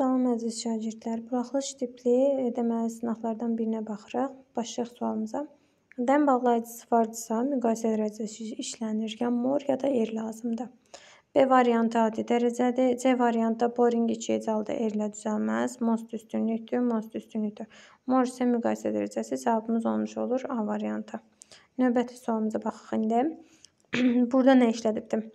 Salam əziz şagirdlər. Buraxılış tipli e, deməli sınaqlardan birinə baxırıq. Başlayaq sualımıza. Dən bağlayıcısı vardısa, müqayisə dərəcəsi işlənir. Ya mor, ya da er lazımdır. B variantı adi dərəcədir. C variantda boring 2 ecalda erlə düzəlməz. Most üstünlükdür, most üstünlükdür. Mor isə müqayisə dərəcəsi cavabımız olmuş olur A variantı. Növbəti sualımıza baxaq indi. Burada nə işlədibdir?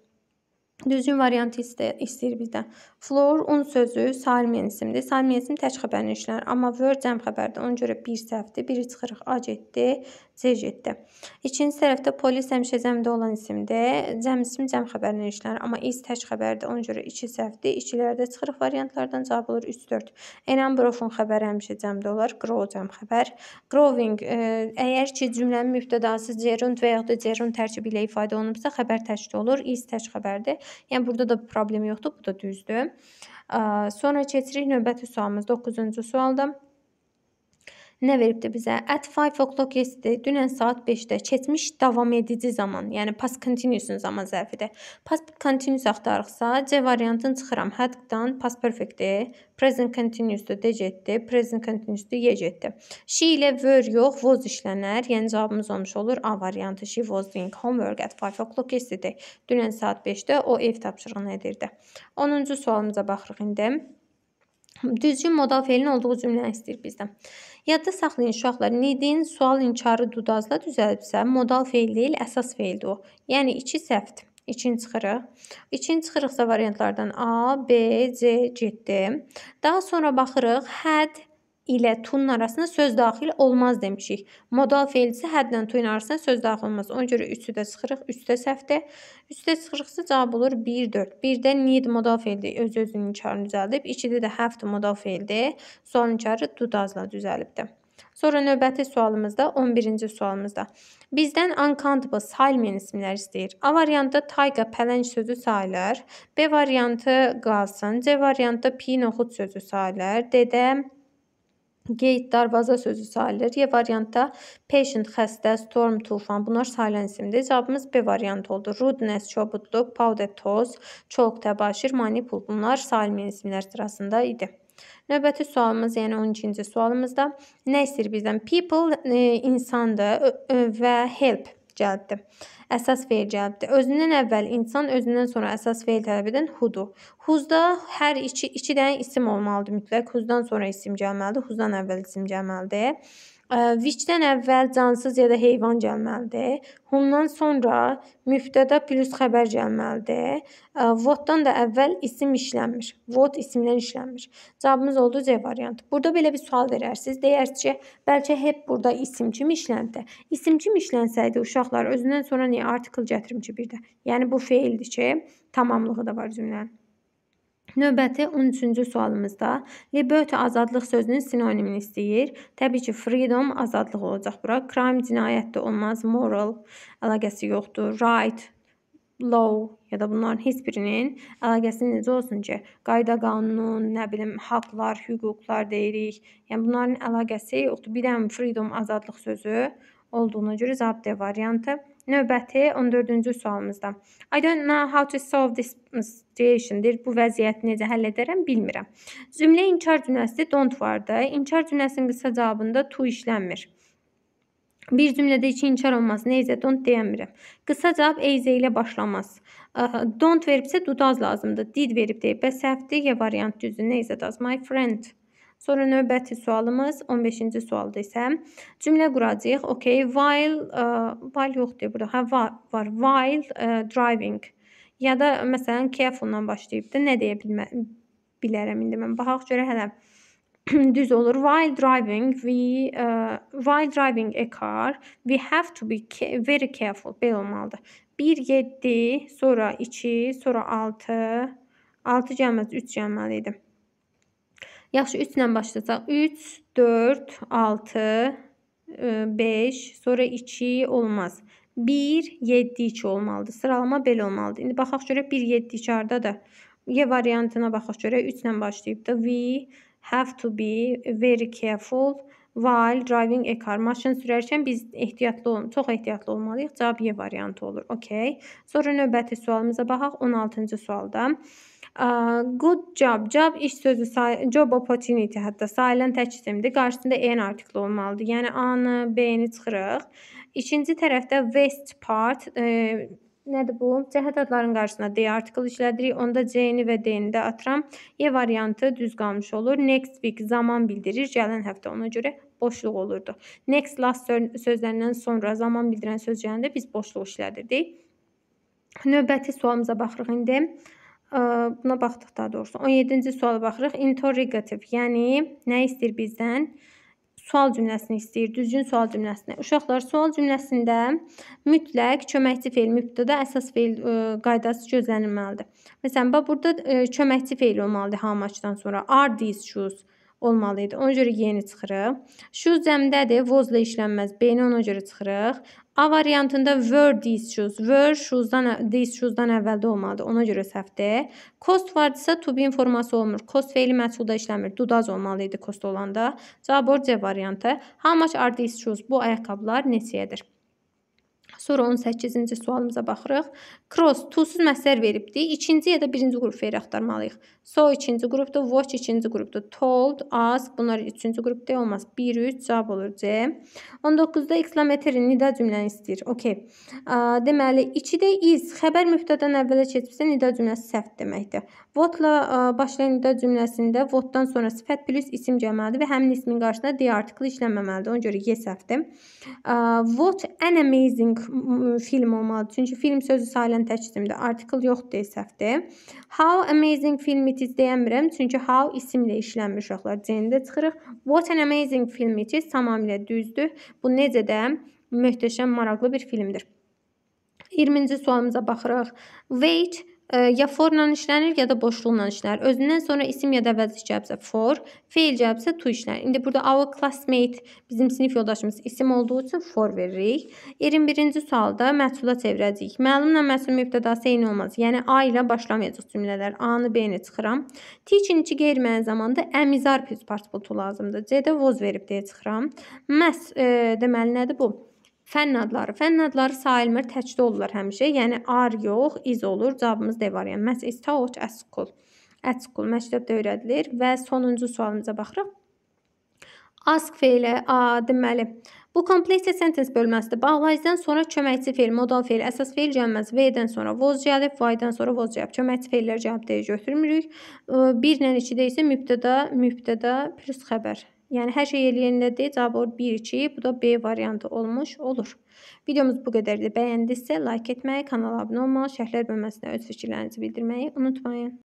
Düzgün variantı istəyir bizdən. Floor un sözü salmen isimdir. Salmen isim tək xəbərini işlənir. Amma word cəm xəbərdir. Ona görə bir səhvdir. Biri çıxırıq A getdi, C getdi. İkinci tərəfdə polis həmişə cəmdə olan isimdir. Cəm isim cəm xəbərini işlənir. Amma is tək xəbərdir. Ona görə 2 səhvdir. 2-lərdə çıxırıq variantlardan cavab olur 3-4. Enambrofun xəbəri həmişə cəmdə olar. Grow cəm xəbər. Growing e, əgər ki cümlənin mübtədası gerund və yaxud da gerund tərkibi ilə ifadə olunubsa xəbər təkdə olur. Is tək xəbərdir. Yəni burada da problem yoxdur, bu da düzdür. Sonra keçirik növbəti sualımız 9-cu sualda. Nə veribdi bizə? At 5 o'clock yesterday, dünən saat 5-də keçmiş davam edici zaman, yəni past continuous-un zaman zərfidir. Past continuous axtarıqsa, C variantını çıxıram. Haddan past perfect-dir. Present continuous-dur D getdi, present continuous-dur Y getdi. She ilə were yox, was işlənər. Yəni cavabımız olmuş olur A variantı. She was doing homework at 5 o'clock yesterday. Dünən saat 5-də o ev tapşırığını edirdi. 10-cu sualımıza baxırıq indi. Düzgün modal feilin olduğu cümləni istəyir bizdən. Yadda saxlayın uşaqlar, need-in sual inkarı dudazla düzəlibsə, modal feil deyil, əsas feildir o. Yəni iki səhvdir. İkinci xırıq. İkinci xırıqsa variantlardan A, B, C getdi. Daha sonra baxırıq, had ilə tunun arasına söz daxil olmaz demişik. Modal feil isə hədlə tuyun arasına söz daxil olmaz. Ona görə 3-ü də çıxırıq, 3-də səhvdə. 3-də çıxırıqsa cavab olur 1, 4. 1-də need modal feildir, öz-özünün inkarını düzəldib. 2-də də have modal feildir, sual inkarı do does-la düzəlibdir. Sonra növbəti sualımızda 11-ci sualımızda. Bizdən uncountable sayılmayan isimlər istəyir. A variantda tayqa pələng sözü sayılır. B variantı qalsın. C variantda pin oxud sözü sayılır. D-də Geyt darvaza sözü sayılır. Y variantda patient xəstə, storm tufan bunlar sayılan isimdir. Cavabımız B variantı oldu. Rudness çobudluq, powder toz, çolq təbaşir, manipul bunlar sayılmayan isimlər sırasında idi. Növbəti sualımız, yəni 12-ci sualımızda nə istəyir bizdən? People e, insandır və help cəlbdir əsas feil cəlbidir. Özündən əvvəl insan, özündən sonra əsas feil tələb edən hudur. Huzda hər iki, iki dənə isim olmalıdır mütləq. Huzdan sonra isim gəlməlidir, huzdan əvvəl isim gəlməlidir. Vicdən əvvəl cansız ya da heyvan gəlməlidir. Hundan sonra mübtəda plus xəbər gəlməlidir. Votdan da əvvəl isim işlənmir. Vot isimdən işlənmir. Cavabımız oldu C variantı. Burada belə bir sual verərsiniz. Deyərsiniz ki, bəlkə hep burada isim kimi işləndi. İsim kimi işlənsəydi uşaqlar özündən sonra niyə artikl gətirmişdi bir də? Yəni bu feildir ki, tamamlığı da var cümlənin. Növbəti 13-cü sualımızda liberty azadlıq sözünün sinonimini istəyir. Təbii ki, freedom azadlıq olacaq bura. Crime cinayətdə olmaz, moral əlaqəsi yoxdur. Right law ya da bunların heç birinin əlaqəsi necə olsun ki, qayda qanunun, nə bilim, haqqlar, hüquqlar deyirik. Yəni bunların əlaqəsi yoxdur. Bir dəm freedom azadlıq sözü olduğuna görə cavab D variantı. Növbəti 14-cü sualımızda. I don't know how to solve this situation-dir. Bu vəziyyəti necə həll edərəm bilmirəm. Cümlə inkar cümləsi don't vardı. İnkar cümləsinin qısa cavabında to işlənmir. Bir cümlədə iki inkar olmaz. Neyzə don't deyəmirəm. Qısa cavab eyzə ilə başlamaz. Don't veribsə dudaz lazımdır. Did verib deyib. Bəs səhvdir ya variant düzdür. Neyzə does my friend. Sonra növbəti sualımız 15-ci sualda isə cümlə quracağıq. Okay, while uh, while yoxdur burada. Hə var, var. While uh, driving ya da məsələn careful-dan başlayıb da nə deyə bilmə bilərəm indi mən. Baxaq görə hələ düz olur. While driving, we uh, while driving a car, we have to be very careful. Belə olmalıdır. 1 7, sonra 2, sonra 6. 6 gəlməz, 3 gəlməli idi. Yaxşı, 3 ilə başlasaq. 3, 4, 6, 5, sonra 2 olmaz. 1, 7, 2 olmalıdır. Sıralama belə olmalıdır. İndi baxaq görək 1, 7, 2 hardadır? Y variantına baxaq görək 3 ilə başlayıb da we have to be very careful while driving a car. Maşın sürərkən biz ehtiyatlı olmalıyıq, çox ehtiyatlı olmalıyıq. Cavab Y variantı olur. Okay. Sonra növbəti sualımıza baxaq 16-cı sualda. Good job. Job iş sözü, job opportunity hətta sayılan tək isimdir. Qarşısında en artikli olmalıdır. Yəni A-nı, B-ni çıxırıq. İkinci tərəfdə west part e, nədir bu? Cəhət adlarının qarşısına D artikl işlədirik. Onda C-ni və D-ni də atıram. E variantı düz qalmış olur. Next week zaman bildirir. Gələn həftə ona görə boşluq olurdu. Next last sözlərindən sonra zaman bildirən söz gələndə biz boşluq işlədirdik. Növbəti sualımıza baxırıq indi buna baxdıq daha doğrusu. 17-ci suala baxırıq. Interrogativ, yəni nə istəyir bizdən? Sual cümləsini istəyir, düzgün sual cümləsini. Uşaqlar, sual cümləsində mütləq köməkçi feil, mübtədə əsas feil ə, qaydası gözlənilməlidir. Məsələn, bax burada ə, köməkçi feil olmalıdır hamaçdan sonra. Are these shoes? olmalı idi. Ona görə yeni çıxırıq. Shoes cəmdədir, was-la işlənməz. B-ni ona görə çıxırıq. A variantında were these shoes. Were shoes-dan these shoes-dan əvvəldə olmalıdır. Ona görə səhvdir. Cost vardısa to be forması olmur. Cost feili məhsulda işləmir. Do does olmalı idi cost olanda. Cavab C variantı. How much are these shoes? Bu ayaqqabılar neçəyədir? Sonra 18-ci sualımıza baxırıq. Cross to-suz məsəl veribdi. İkinci ya da birinci qrup feri axtarmalıyıq. So ikinci qrupdur, watch ikinci qrupdur. Told, ask bunlar üçüncü qrupda olmaz. 1 3 cavab olur C. 19-da exclamatory nida cümləni istəyir. Okay. Deməli, ikidə is xəbər müftədən əvvələ keçibsə nida cümləsi səhv deməkdir. What-la başlayan nida cümləsində what-dan sonra sifət plus isim gəlməlidir və həmin ismin qarşısında the artikli işlənməməlidir. Ona görə yes səhvdir. What an amazing film olmalıdır. Çünki film sözü silent təkcimdir. Article yoxdur, səhvdir. How amazing film it is deyəmirəm. Çünki how isimlə işlənmiş uşaqlar. C-də çıxırıq. What an amazing film it is tamamilə düzdür. Bu necə də möhtəşəm, maraqlı bir filmdir. 20-ci sualımıza baxırıq. Wait ya forla işlənir, ya da boşluqla işlənir. Özündən sonra isim ya da vəzif cəbsə for, feil cəbsə to işlənir. İndi burada our classmate bizim sinif yoldaşımız isim olduğu üçün for veririk. 21-ci sualda məhsula çevirəcəyik. Məlumla məhsul mübtədası eyni olmaz. Yəni A ilə başlamayacaq cümlələr. A-nı B-ni çıxıram. Teaching içi qeyri-məyin zamanda əmizar partbultu lazımdır. C-də was verib deyə çıxıram. Məs e, deməli nədir bu? Fənn adları. Fənn adları sayılmır, təkdə olurlar həmişə. Yəni ar yox, iz olur. Cavabımız D variantı. Yəni, Məs is taught at school. At school məktəbdə öyrədilir və sonuncu sualımıza baxırıq. Ask feili, a, deməli, bu completed sentence bölməsidir. Bağlayıcıdan sonra köməkçi feil, modal feil, əsas feil gəlməz. V-dən sonra was gəlib, Y-dən sonra was gəlib. Köməkçi feillər cavab deyə götürmürük. 1 ilə 2-də isə mübtəda, mübtəda plus xəbər. Yəni hər şey eləyəndə cavab 1-2, bu da B variantı olmuş olur. Videomuz bu qədərdir. Bəyəndinizsə like etməyi, kanala abunə olmağı, şərhlər bölməsinə öz fikirlərinizi bildirməyi unutmayın.